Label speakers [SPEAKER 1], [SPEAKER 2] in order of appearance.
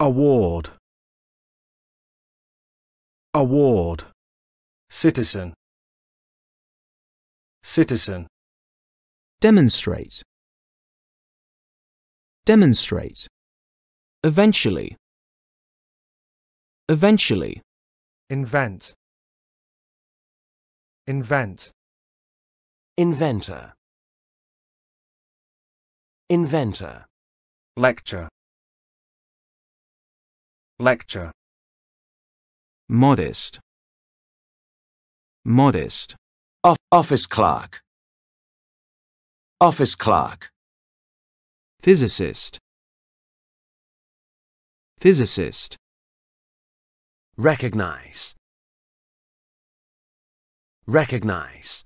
[SPEAKER 1] award award citizen citizen demonstrate demonstrate eventually eventually invent invent inventor inventor lecture Lecture. Modest. Modest. office clerk. Office clerk. Physicist. Physicist. Recognize. Recognize.